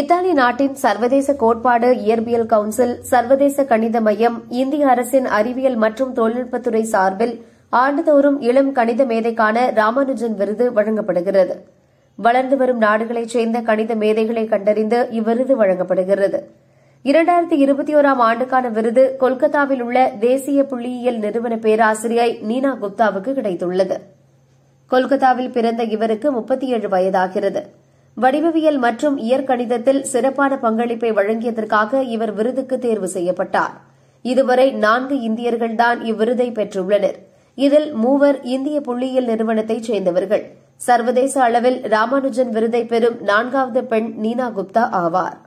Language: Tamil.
இத்தாலி நாட்டின் சர்வதேச கோட்பாடு இயற்பியல் கவுன்சில் சர்வதேச கணித மையம் இந்திய அரசின் அறிவியல் மற்றும் தொழில்நுட்பத்துறை சார்பில் ஆண்டுதோறும் இளம் கணித மேதைக்கான ராமானுஜன் விருது வழங்கப்படுகிறது வளர்ந்து வரும் நாடுகளைச் சேர்ந்த கணித மேதைகளை கண்டறிந்து இவ்விருது வழங்கப்படுகிறது இரண்டாயிரத்தி இருபத்தி ஒராம் ஆண்டுக்கான விருது கொல்கத்தாவில் உள்ள தேசிய புள்ளியியல் நிறுவன பேராசிரியை நீனா குப்தாவுக்கு கிடைத்துள்ளது கொல்கத்தாவில் பிறந்த இவருக்கு முப்பத்தி ஏழு வயதாகிறது வடிவவியல் மற்றும் இயற்கணிதத்தில் சிறப்பான பங்களிப்பை வழங்கியதற்காக இவர் விருதுக்கு தேர்வு செய்யப்பட்டார் இதுவரை நான்கு இந்தியர்கள்தான் இவ்விருதை பெற்றுள்ளனர் இதில் மூவர் இந்திய புள்ளியியல் நிறுவனத்தைச் சேர்ந்தவர்கள் சர்வதேச அளவில் ராமானுஜன் விருதை பெறும் நான்காவது பெண் நீனா குப்தா ஆவார்